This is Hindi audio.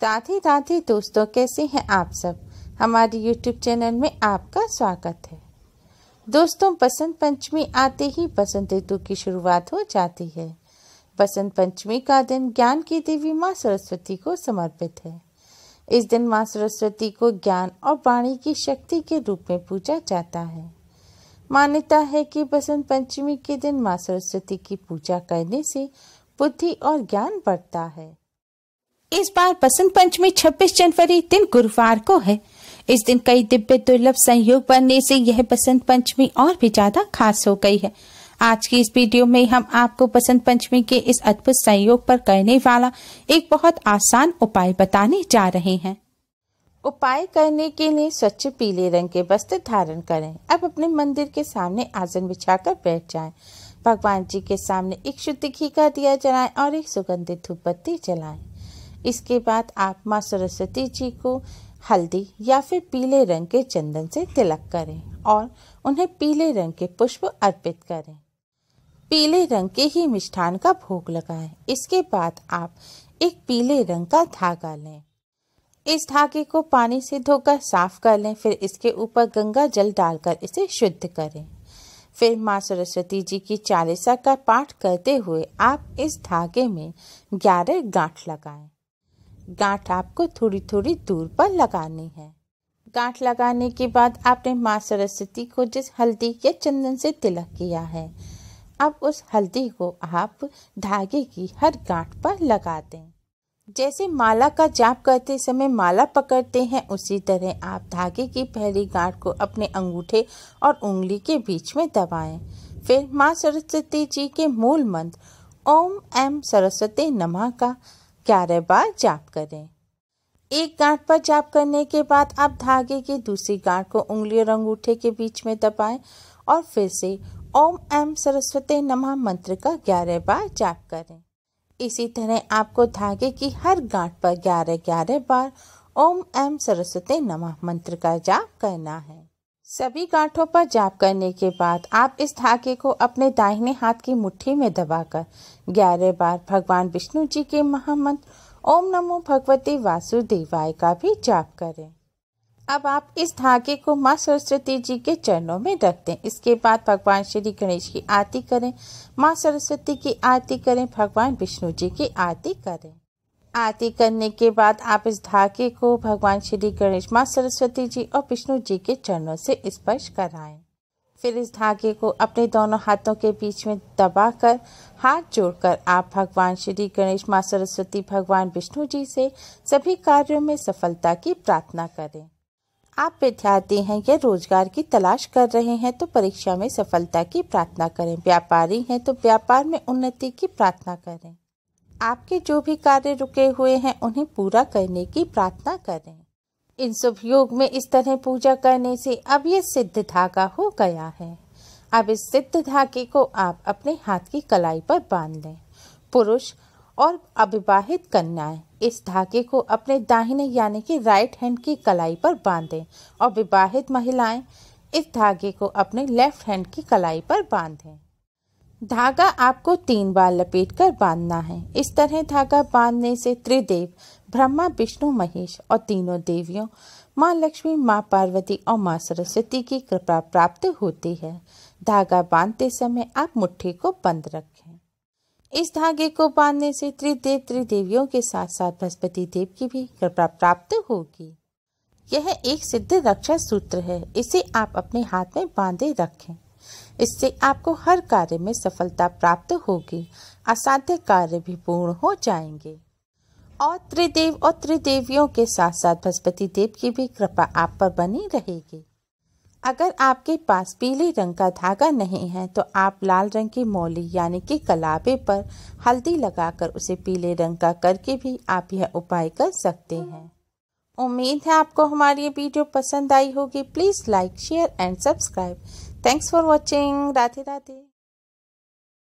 दादी दादी दोस्तों कैसे हैं आप सब हमारे YouTube चैनल में आपका स्वागत है दोस्तों बसंत पंचमी आते ही बसंत ऋतु की शुरुआत हो जाती है बसंत पंचमी का दिन ज्ञान की देवी माँ सरस्वती को समर्पित है इस दिन माँ सरस्वती को ज्ञान और वाणी की शक्ति के रूप में पूजा जाता है मान्यता है कि बसंत पंचमी के दिन माँ सरस्वती की पूजा करने से बुद्धि और ज्ञान बढ़ता है इस बार बसंत पंचमी 26 जनवरी दिन गुरुवार को है इस दिन कई दिव्य दुर्लभ संयोग बनने से यह बसंत पंचमी और भी ज्यादा खास हो गई है आज की इस वीडियो में हम आपको बसंत पंचमी के इस अद्भुत संयोग पर करने वाला एक बहुत आसान उपाय बताने जा रहे हैं उपाय करने के लिए स्वच्छ पीले रंग के वस्त्र धारण करें अब अपने मंदिर के सामने आसन बिछाकर बैठ जाएं। भगवान जी के सामने एक शुद्ध घी का दिया जलाएं और एक सुगंधित धूप बत्ती जलाएं। इसके बाद आप माँ सरस्वती जी को हल्दी या फिर पीले रंग के चंदन से तिलक करें और उन्हें पीले रंग के पुष्प अर्पित करें पीले रंग के ही मिष्ठान का भोग लगाएं इसके बाद आप एक पीले रंग का धागा लें इस धागे को पानी से धोकर साफ कर लें फिर इसके ऊपर गंगा जल डालकर इसे शुद्ध करें फिर माँ सरस्वती जी की चालीसा का पाठ करते हुए आप इस धागे में ग्यारह गांठ लगाएं गांठ आपको थोड़ी थोड़ी दूर पर लगानी है गांठ लगाने के बाद आपने माँ सरस्वती को जिस हल्दी या चंदन से तिलक किया है अब उस हल्दी को आप धागे की हर गांठ पर लगा दें जैसे माला का जाप करते समय माला पकड़ते हैं उसी तरह आप धागे की पहली गांठ को अपने अंगूठे और उंगली के बीच में दबाएं। फिर माँ सरस्वती जी के मूल मंत्र ओम एम सरस्वती नमः का ग्यारह बार जाप करें एक गांठ पर जाप करने के बाद आप धागे की दूसरी गांठ को उंगली और अंगूठे के बीच में दबाएं और फिर से ओम एम सरस्वती नमः मंत्र का ग्यारह बार जाप करें इसी तरह आपको धागे की हर गांठ पर ग्यारह ग्यारह बार ओम एम सरस्वती नमः मंत्र का जाप करना है सभी गांठों पर जाप करने के बाद आप इस धागे को अपने दाहिने हाथ की मुट्ठी में दबाकर ग्यारह बार भगवान विष्णु जी के महामंत्र ओम नमो भगवती वासुदेवाय का भी जाप करें अब आप इस धागे को माँ सरस्वती जी के चरणों में रख दें इसके बाद भगवान श्री गणेश की आरती करें माँ सरस्वती की आरती करें भगवान विष्णु जी की आरती करें आरती करने के बाद आप इस धागे को भगवान श्री गणेश माँ सरस्वती जी और विष्णु जी के चरणों से स्पर्श कराएं फिर इस धागे को अपने दोनों हाथों के बीच में दबाकर हाथ जोड़कर आप भगवान श्री गणेश माँ सरस्वती भगवान विष्णु जी से सभी कार्यों में सफलता की प्रार्थना करें आप विद्यार्थी हैं या रोजगार की तलाश कर रहे हैं तो परीक्षा में सफलता की प्रार्थना करें व्यापारी हैं तो व्यापार में उन्नति की प्रार्थना करें आपके जो भी कार्य रुके हुए हैं उन्हें पूरा करने की प्रार्थना करें इन शुभ योग में इस तरह पूजा करने से अब ये सिद्ध धागा हो गया है अब इस सिद्ध धागे को आप अपने हाथ की कलाई पर बांध लें पुरुष और अविवाहित कन्याएं इस धागे को अपने दाहिने यानी कि राइट हैंड की कलाई पर बांधें और विवाहित महिलाएं इस धागे को अपने लेफ्ट हैंड की कलाई पर बांधें धागा आपको तीन बार लपेटकर बांधना है इस तरह धागा बांधने से त्रिदेव ब्रह्मा विष्णु महेश और तीनों देवियों माँ लक्ष्मी माँ पार्वती और माँ सरस्वती की कृपा प्राप्त होती है धागा बांधते समय आप मुट्ठी को बंद रखें इस धागे को बांधने से त्रिदेव त्रिदेवियों के साथ साथ बृहस्पति देव की भी कृपा प्राप्त होगी यह एक सिद्ध रक्षा सूत्र है इसे आप अपने हाथ में बांधे रखें इससे आपको हर कार्य में सफलता प्राप्त होगी असाध्य कार्य भी पूर्ण हो जाएंगे और त्रिदेव और त्रिदेवियों के साथ साथ बृहस्पति देव की भी कृपा आप पर बनी रहेगी अगर आपके पास पीले रंग का धागा नहीं है तो आप लाल रंग की मौली यानी कि कलाबे पर हल्दी लगाकर उसे पीले रंग का करके भी आप यह उपाय कर सकते हैं उम्मीद है आपको हमारी ये वीडियो पसंद आई होगी please like share and subscribe Thanks for watching. Radhe Radhe.